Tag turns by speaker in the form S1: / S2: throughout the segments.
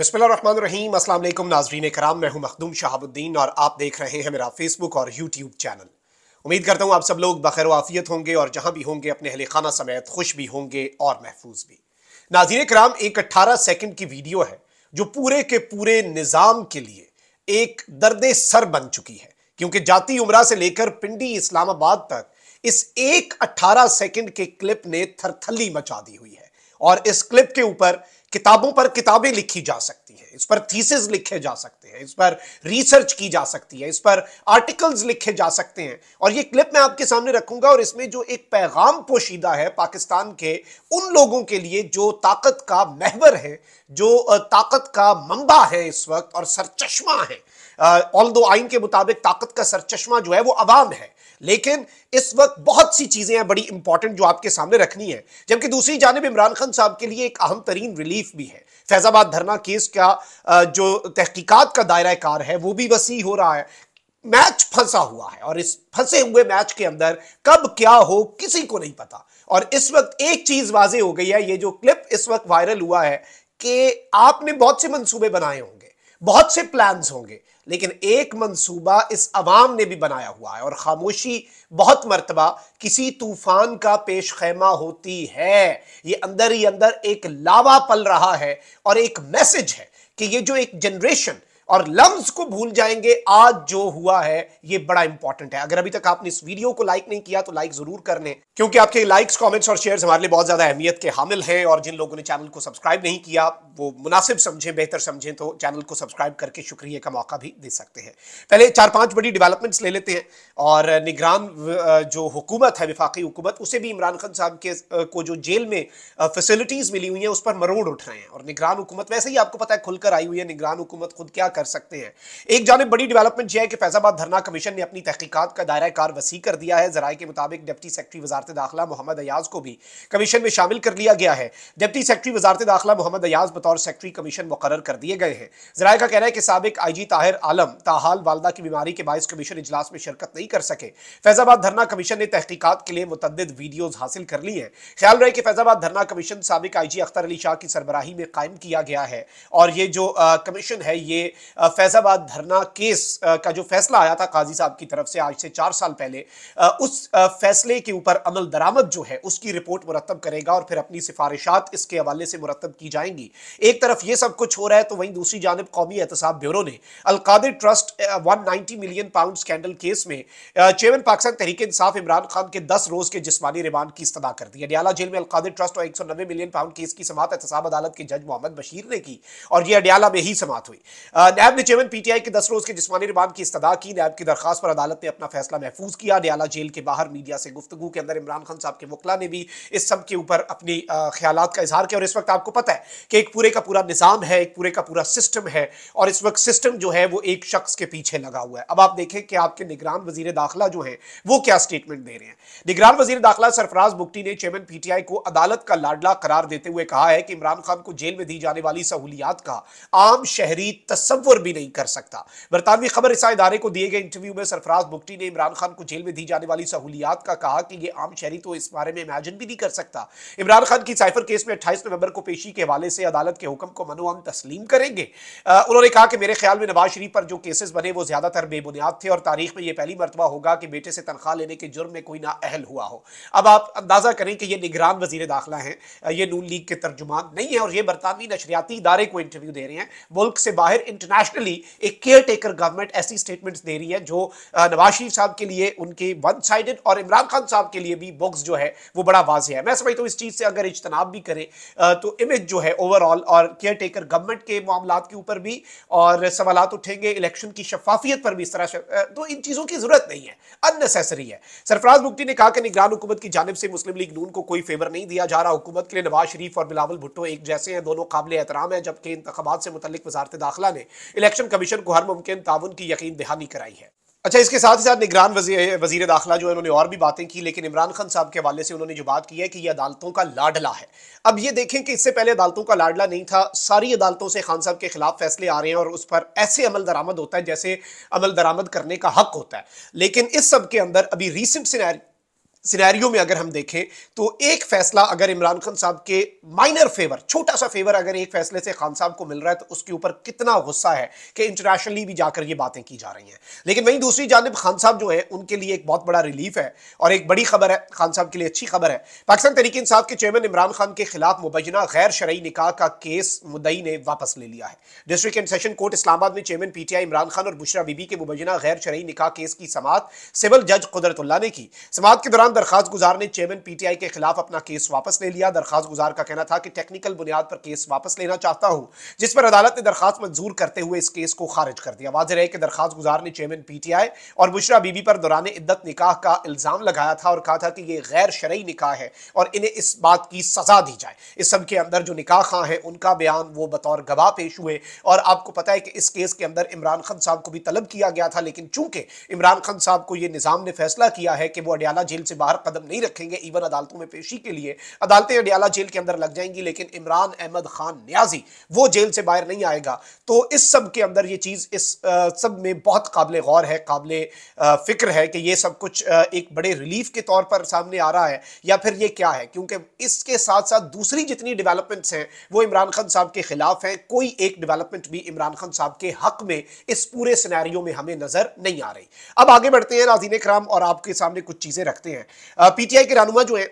S1: अस्सलाम वालेकुम नाजरीन कराम मैं हूं मखदूम शहाबुद्दीन और आप देख रहे हैं मेरा फेसबुक और यूट्यूब चैनल उम्मीद करता हूं आप सब लोग बखैर वाफियत होंगे और जहां भी होंगे अपने अहले खाना समेत खुश भी होंगे और महफूज भी नाजीन कराम एक अट्ठारह सेकेंड की वीडियो है जो पूरे के पूरे निज़ाम के लिए एक दर्द सर बन चुकी है क्योंकि जाति उमरा से लेकर पिंडी इस्लामाबाद तक इस एक अट्ठारह सेकेंड के क्लिप ने थरथली मचा दी हुई है और इस क्लिप के ऊपर किताबों पर किताबें लिखी जा सकती है इस पर थीसिस लिखे जा सकते हैं इस पर रिसर्च की जा सकती है इस पर आर्टिकल्स लिखे जा सकते हैं और ये क्लिप मैं आपके सामने रखूंगा और इसमें जो एक पैगाम पोशीदा है पाकिस्तान के उन लोगों के लिए जो ताकत का महवर है जो ताकत का मंबा है इस वक्त और सरचश्मा है ऑल दो आइन के मुताबिक ताकत का सरचश्मा जो है वो अवाम है लेकिन इस वक्त बहुत सी चीज़ें हैं बड़ी इंपॉर्टेंट जो आपके सामने रखनी है जबकि दूसरी जानब इमरान खान साहब के लिए एक अहम तरीन रिलीफ भी है फैज़ाबाद धरना केस का जो तहकीकत का दायरा कार है वो भी वसी हो रहा है मैच फंसा हुआ है और इस फंसे हुए मैच के अंदर कब क्या हो किसी को नहीं पता और इस वक्त एक चीज वाजे हो गई है ये जो क्लिप इस वक्त वायरल हुआ है कि आपने बहुत से मंसूबे बनाए होंगे बहुत से प्लान्स होंगे लेकिन एक मंसूबा इस अवाम ने भी बनाया हुआ है और खामोशी बहुत मरतबा किसी तूफान का पेश खैमा होती है ये अंदर ही अंदर एक लावा पल रहा है और एक मैसेज है कि ये जो एक जनरेशन और लम्स को भूल जाएंगे आज जो हुआ है ये बड़ा इंपॉर्टेंट है अगर अभी तक आपने इस वीडियो को लाइक नहीं किया तो लाइक जरूर कर लें क्योंकि आपके लाइक्स कमेंट्स और शेयर्स हमारे लिए बहुत ज्यादा अहमियत के हामिल हैं और जिन लोगों ने चैनल को सब्सक्राइब नहीं किया वो मुनासिब समझें बेहतर समझें तो चैनल को सब्सक्राइब करके शुक्रिया का मौका भी दे सकते हैं पहले चार पांच बड़ी डेवलपमेंट्स ले लेते हैं और निगरान जो हुकूमत है विफाकी हुकूमत उसे भी इमरान खान साहब के को जो जेल में फैसिलिटीज़ मिली हुई हैं उस पर मरोड़ उठ रहे हैं और निगरान हुकूमत वैसे ही आपको पता है खुलकर आई हुई है निगरान हुकूमत खुद क्या कर सकते हैं एक जानब बड़ी डेवलपमेंट यह है कि फैजाबाद धरना कमीशन ने अपनी तहकीकत का दायरा कार वसी कर दिया है जराये के मुताबिक डिप्टी सेक्रेटरी वजारत दाखिला मोहम्मद अयाज को भी कमीशन में शामिल कर लिया गया है डिप्टी सेक्रेटरी वजारत दाखिला मोहम्मद अयाज बतौर सेक्रेटरी कमीशन मुकर कर दिए गए हैं जराये का कहना है कि सबक आई जी ताहिर आलम ताहाल वालदा की बीमारी के बायस कमीशन इजलास में शिरकत नहीं कर सके फैजाबाद धरना कमीशन ने तहकीकत के लिए मुतद वीडियोज हासिल कर ली है ख्याल रहे कि फैजाबाद धरना कमीशन सबक आई जी अख्तर अली शाह की सरबराही में कायम किया गया है और ये जो कमीशन है ये फैजाबाद धरना केस का जो फैसला आया था काजी साहब की तरफ से आज से चार साल पहले उस फैसले के ऊपर अमल दरामद जो है उसकी रिपोर्ट मुरतब करेगा और फिर अपनी सिफारिशात इसके हवाले से मुरतब की जाएंगी एक तरफ ये सब कुछ हो रहा है तो वहीं दूसरी जानब कौमी एहतसाब ब्यूरो ने Alqadir trust one ninety million pound scandal case में चेयरमैन पाकिस्तान तहरीक इंसाफ इमरान खान के दस रोज के जिसमानी रिमांड की इस्तः कर दी अडियाला जेल में अलकादिर ट्रस्ट और एक सौ नब्बे मिलियन पाउंड केस की समात एहतसाब अदालत के जज मोहम्मद बशीर ने की और यह अडियाला में ही समात हुई नैब ने चेयरमैन पीटीआई के दस रोज के जिसमानी रिमांड की इस्तः की नैब की दरखास्त पर अदालत ने अपना फैसला महफूज किया अडियाला जेल के बाहर मीडिया से गुफ्तु के अंदर इमरान खान साहब के वकला ने भी इस सब के ऊपर अपनी ख्याल का इजहार किया और इस वक्त आपको पता है कि एक पूरी पूरे का पूरा निज़ाम है एक पूरे का पूरा सिस्टम है और इस वक्त सिस्टम जो है वो एक शख्स के पीछे लगा हुआ है अब आप देखें कि आपके निगरान वजीर दाखिला जो है वो क्या स्टेटमेंट दे रहे हैं निगरान वजीर दाखिला सरफराज बुगटी ने चेयरमैन पीटीआई को अदालत का लाडला करार देते हुए कहा है कि इमरान खान को जेल में दी जाने वाली सहूलियात का आम शहरी तस्वर भी नहीं कर सकता बरतानवी खबर इस इदारे को दिए गए इंटरव्यू में सरफराज बुगटी ने इमरान खान को जेल में दी जाने वाली सहूलियात का कहा कि ये आम शहरी तो इस बारे में इमेजिन भी नहीं कर सकता इमरान खान की साइफर केस में अट्ठाईस नवंबर को पेशी के हवाले से अदालत अदालत के हुक्म को मनो हम तस्लीम करेंगे आ, उन्होंने कहा कि मेरे ख्याल में नवाज शरीफ पर जो केसेस बने वो ज़्यादातर बेबुनियाद थे और तारीख में यह पहली मरतबा होगा कि बेटे से तनख्वाह लेने के जुर्म में कोई ना अहल हुआ हो अब आप अंदाज़ा करें कि यह निगरान वजीर दाखिला है यह नून लीग के तर्जुमान नहीं है और यह बरतानवी नशरियाती इदारे को इंटरव्यू दे रहे हैं मुल्क से बाहर इंटरनेशनली एक केयर टेकर गवर्नमेंट ऐसी स्टेटमेंट दे रही है जो नवाज शरीफ साहब के लिए उनके वन साइडेड और इमरान खान साहब के लिए भी बुक्स जो है वो बड़ा वाजिया है मैं समझता हूँ इस चीज़ से अगर इजतनाब भी करें तो इमेज जो है ओवरऑल और केयर टेकर गवर्नमेंट के मामला के ऊपर भी और सवाल उठेंगे इलेक्शन की शफाफियत पर भी इस तरह तो इन चीज़ों की जरूरत नहीं है अननेसेसरी है सरफराज मुफ्ती ने कहा कि निगरान हुकूमत की जानब से मुस्लिम लीग नून को कोई फेवर नहीं दिया जा रहा हुकूमत के लिए नवाज शरीफ और बिलावल भुट्टो एक जैसे हैं दोनों काबिल एहतराम है जबकि इंतबात से मुतल वजारत दाखिला ने इलेक्शन कमीशन को हर मुमकिन ताउन की यकीन दहानी कराई है अच्छा इसके साथ ही साथ निगरान वजीर वजीर दाखिला जो है उन्होंने और भी बातें की लेकिन इमरान खान साहब के हवाले से उन्होंने जो बात की है कि यह अदालतों का लाडला है अब ये देखें कि इससे पहले अदालतों का लाडला नहीं था सारी अदालतों से खान साहब के खिलाफ फैसले आ रहे हैं और उस पर ऐसे अमल दरामद होता है जैसे अमल दरामद करने का हक होता है लेकिन इस सब के अंदर अभी रिसेंट सिनेरियो सिनेरियो में अगर हम देखें तो एक फैसला अगर इमरान खान साहब के माइनर फेवर छोटा सा फेवर अगर एक फैसले से खान साहब को मिल रहा है तो उसके ऊपर कितना गुस्सा है कि इंटरनेशनली भी जाकर ये बातें की जा रही हैं लेकिन वहीं दूसरी जानब खान साहब जो है उनके लिए एक बहुत बड़ा रिलीफ है और एक बड़ी खबर है खान साहब के लिए अच्छी खबर है पाकिस्तान तरीके इंसाफ के चेयरमैन इमरान खान के खिलाफ मुबैना गैर शरय निकाह का केस मुदई ने वापस ले लिया है district and session court Islamabad में चेयरमैन पीटीआई इमरान खान और बुशरा बीबी के मुबैना गैर शरय निकाह केस की समात सिविल जज कुदरतुल्ला ने की समात के दौरान दौरान दरखास्त गुजार ने चेयरमैन पीटीआई के खिलाफ अपना केस वापस ले लिया दरखास्त गुजार का कहना था कि टेक्निकल बुनियाद पर केस वापस लेना चाहता हूं जिस पर अदालत ने दरखास्त मंजूर करते हुए इस केस को खारिज कर दिया वाजह रहे कि दरखास्त गुजार ने चेयरमैन पीटीआई और बुशरा बीबी पर दौरान इद्दत निकाह का इल्जाम लगाया था और कहा था कि यह गैर शरयी निकाह है और इन्हें इस बात की सजा दी जाए इस सब के अंदर जो निकाह खां है उनका बयान वो बतौर गवाह पेश हुए और आपको पता है कि इस केस के अंदर इमरान खान साहब को भी तलब किया गया था लेकिन चूंकि इमरान खान साहब को यह निज़ाम ने फैसला किया है कि वो अडियाला जेल से बाहर कदम नहीं रखेंगे इवन अदालतों में पेशी के लिए अदालतें अडियाला जेल के अंदर लग जाएंगी लेकिन इमरान अहमद खान न्याजी वो जेल से बाहर नहीं आएगा तो इस सब के अंदर ये चीज़ इस आ, सब में बहुत काबिल गौर है काबिल फ़िक्र है कि ये सब कुछ आ, एक बड़े रिलीफ के तौर पर सामने आ रहा है या फिर ये क्या है क्योंकि इसके साथ साथ दूसरी जितनी डेवलपमेंट्स हैं वो इमरान खान साहब के खिलाफ हैं कोई एक डिवेलपमेंट भी इमरान खान साहब के हक में इस पूरे सिनेरियो में हमें नजर नहीं आ रही अब आगे बढ़ते हैं नाजीन कराम और आपके सामने कुछ चीजें रखते हैं पीटीआई के रहनुमा जो है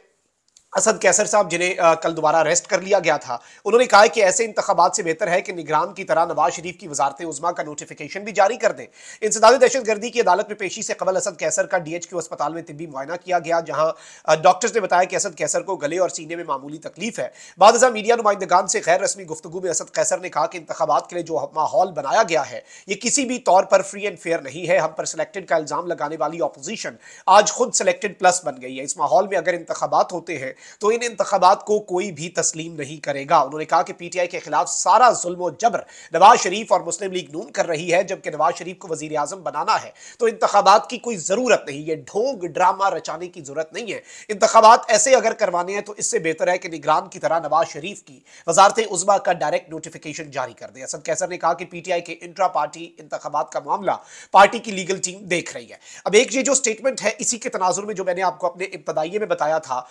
S1: असद कैसर साहब जिन्हें कल दोबारा अरेस्ट कर लिया गया था उन्होंने कहा कि ऐसे इंतबात से बेहतर है कि निगरान की तरह नवाज शरीफ की वजारत उजमा का नोटिफिकेशन भी जारी कर दें इंसदाद दहशत गर्दी की अदालत में पेशी से कबल असद कैसर का डी एच क्यू अस्पताल में तबी मुआयना किया गया जहां डॉक्टर्स ने बताया कि असद कैसर को गले और सीने में मामूली तकलीफ है बाद मीडिया नुमाइंदगान से गैर रस्मी गुफ्तु में असद कैसर ने कहा कि इंतबात के लिए जो माहौल बनाया गया है ये किसी भी तौर पर फ्री एंड फेयर नहीं है हम पर सिलेक्टेड का इल्ज़ाम लगाने वाली अपोजिशन आज खुद सिलेक्टेड प्लस बन गई है इस माहौल में अगर इंतबात होते हैं तो इन इंतबात को कोई भी तस्लीम नहीं करेगा उन्होंने कहा कि पीटीआई के खिलाफ सारा जुल्म जबर नवाज शरीफ और मुस्लिम लीग नून कर रही है जबकि नवाज शरीफ को वजीर आजम बनाना है तो इंतबात की कोई ज़रूरत नहीं है ढोंग ड्रामा रचाने की ज़रूरत नहीं है इंतबात ऐसे अगर करवाने हैं तो इससे बेहतर है कि निगरान की तरह नवाज शरीफ की वजारत उजमा का डायरेक्ट नोटिफिकेशन जारी कर दे असद कैसर ने कहा कि पीटीआई के इंट्रा पार्टी इंतबात का मामला पार्टी की लीगल टीम देख रही है अब एक ये जो स्टेटमेंट है इसी के तनाजुर में जो मैंने आपको अपने इब्तदाइए में बताया था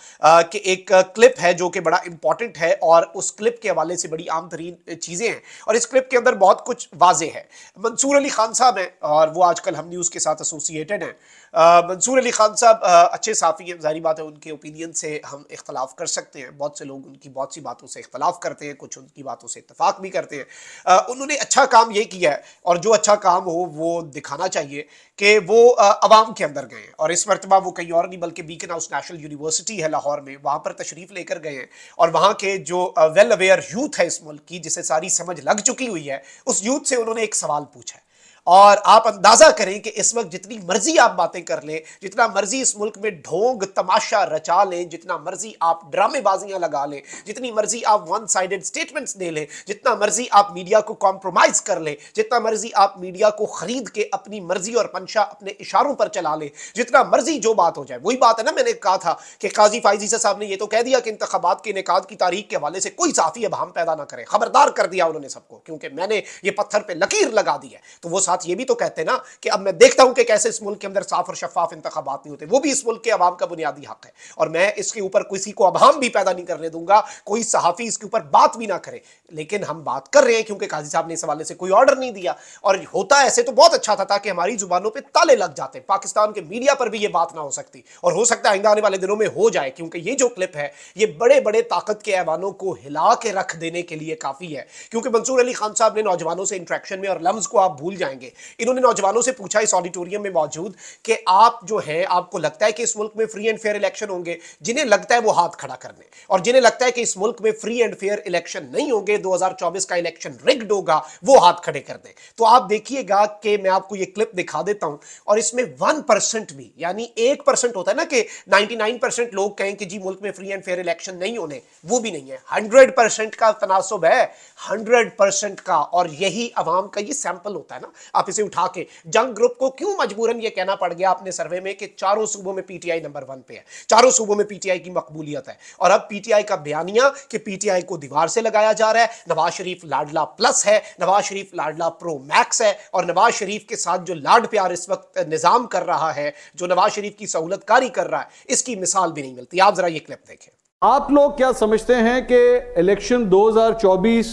S1: कि एक क्लिप है जो कि बड़ा इंपॉर्टेंट है और उस क्लिप के हवाले से बड़ी आम तरीन चीज़ें हैं और इस क्लिप के अंदर बहुत कुछ वाजे है मंसूर अली खान साहब है और वो आजकल हम न्यूज़ के साथ एसोसिएटेड है मंसूर अली खान साहब अच्छे साफ़ी हैं जारी बात है उनके ओपिनियन से हम इख्तलाफ कर सकते हैं बहुत से लोग उनकी बहुत सी बातों से इख्तलाफ करते हैं कुछ उनकी बातों से इतफाक़ भी करते हैं आ, उन्होंने अच्छा काम ये किया है और जो अच्छा काम हो वो दिखाना चाहिए कि वो आवाम के अंदर गए हैं और इस मरतबा वो कहीं और नहीं बल्कि बीकन हाउस नेशनल यूनिवर्सिटी है लाहौर में वहाँ पर तशरीफ़ लेकर गए हैं और वहाँ के जो वेल अवेयर यूथ है इस मुल्क की जिसे सारी समझ लग चुकी हुई है उस यूथ से उन्होंने एक सवाल पूछा है और आप अंदाजा करें कि इस वक्त जितनी मर्जी आप बातें कर लें जितना मर्जी इस मुल्क में ढोंग तमाशा रचा लें जितना मर्जी आप ड्रामेबाजियां लगा लें जितनी मर्जी आप वन साइडेड स्टेटमेंट्स दे लें जितना मर्जी आप मीडिया को कॉम्प्रोमाइज कर लें जितना मर्जी आप मीडिया को खरीद के अपनी मर्जी और पंशा अपने इशारों पर चला लें जितना मर्जी जो बात हो जाए वही बात है ना मैंने कहा था कि काजी फायजी साहब ने यह तो कह दिया कि इंतबात के इनका की तारीख के हवाले से कोई साफी हम पैदा ना करें खबरदार कर दिया उन्होंने सबको क्योंकि मैंने ये पत्थर पर लकीर लगा दी है तो वो साथ ये भी तो कहते ना कि अब मैं देखता हूं कि कैसे इस मुल्क के अंदर साफ और शफाफ इंतबात नहीं होते वो भी इस मुल्क के अवाम का बुनियादी हक है और मैं इसके ऊपर किसी को अभाम भी पैदा नहीं करने दूंगा कोई सहाफ़ी इसके ऊपर बात भी ना करे लेकिन हम बात कर रहे हैं क्योंकि काजी साहब ने इस हवाले से कोई ऑर्डर नहीं दिया और होता ऐसे तो बहुत अच्छा था ताकि हमारी जुबानों पर ताले लग जाते पाकिस्तान के मीडिया पर भी ये बात ना हो सकती और हो सकता है आइंदा आने वाले दिनों में हो जाए क्योंकि ये जो क्लिप है ये बड़े बड़े ताकत के ऐवानों को हिला के रख देने के लिए काफ़ी है क्योंकि मंसूर अली खान साहब ने नौजवानों से इंट्रैक्शन में और लम्स को आप भूल जाएंगे करेंगे इन्होंने नौजवानों से पूछा इस ऑडिटोरियम में मौजूद कि आप जो है आपको लगता है कि इस मुल्क में फ्री एंड फेयर इलेक्शन होंगे जिन्हें लगता है वो हाथ खड़ा करने और जिन्हें लगता है कि इस मुल्क में फ्री एंड फेयर इलेक्शन नहीं होंगे दो का इलेक्शन रिग्ड होगा वो हाथ खड़े कर दे तो आप देखिएगा कि मैं आपको ये क्लिप दिखा देता हूं और इसमें वन परसेंट भी यानी एक परसेंट होता है ना कि नाइन्टी लोग कहें कि जी मुल्क में फ्री एंड फेयर इलेक्शन नहीं होने वो भी नहीं है हंड्रेड परसेंट का तनासुब है हंड्रेड परसेंट का और यही अवाम का ये सैंपल होता है ना आप इसे उठा के जंग ग्रुप को क्यों मजबूरन ये कहना पड़ गया अपने सर्वे में कि चारों सूबों में पीटीआई नंबर वन पे है चारों सूबों में पीटीआई की मकबूलियत है और अब पीटीआई का बयानिया कि पीटीआई को दीवार से लगाया जा रहा है नवाज शरीफ लाडला प्लस है नवाज शरीफ लाडला प्रो मैक्स है और नवाज शरीफ के साथ जो लाड प्यार इस वक्त निजाम कर रहा है जो नवाज शरीफ की सहूलत कर रहा है इसकी मिसाल भी नहीं मिलती आप जरा ये क्लिप देखें आप लोग क्या समझते हैं कि इलेक्शन 2024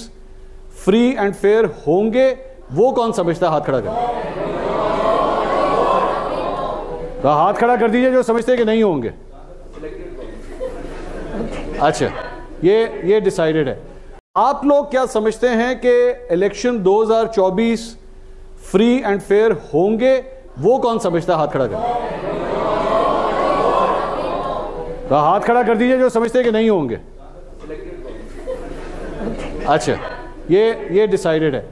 S1: फ्री एंड फेयर होंगे वो कौन समझता हाथ खड़ा कर तो हाथ खड़ा कर दीजिए जो समझते कि नहीं होंगे अच्छा ये ये डिसाइडेड है आप लोग क्या समझते हैं कि इलेक्शन 2024 फ्री एंड फेयर होंगे वो कौन समझता है हाथ खड़ा कर तो हाथ खड़ा कर दीजिए जो समझते कि नहीं होंगे अच्छा ये ये डिसाइडेड है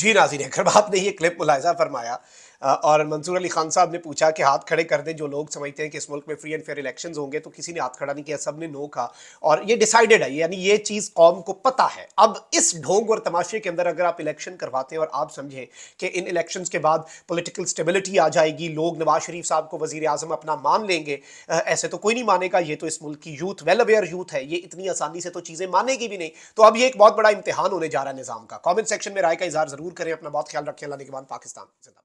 S1: जी नाजिन अगर आपने ये क्लिप मुलायजा फरमाया और मंसूर अली खान साहब ने पूछा कि हाथ खड़े कर दें जो लोग समझते हैं कि इस मुल्क में फ्री एंड फेयर इलेक्शन होंगे तो किसी ने हाथ खड़ा नहीं किया सब ने नो कहा और ये डिसाइडेड है यानी ये चीज़ कौम को पता है अब इस ढोंग और तमाशे के अंदर अगर आप इलेक्शन करवाते हैं और आप समझें कि इन इलेक्शन के बाद पोलिटिकल स्टेबिलिटी आ जाएगी लोग नवाज शरीफ साहब को वज़ी अजम अपना मान लेंगे ऐसे तो कोई नहीं मानेगा ये तो इस मुल्क की यूथ वेल अवेयर यूथ है ये इतनी आसानी से तो चीज़ें मानेगी भी नहीं तो अब ये एक बहुत बड़ा इम्तहान होने जा रहा है निज़ाम का कॉमेंट सेक्शन में राय का इजहार जरूर करें अपना बहुत ख्याल रखें अल्लाह के बाद पाकिस्तान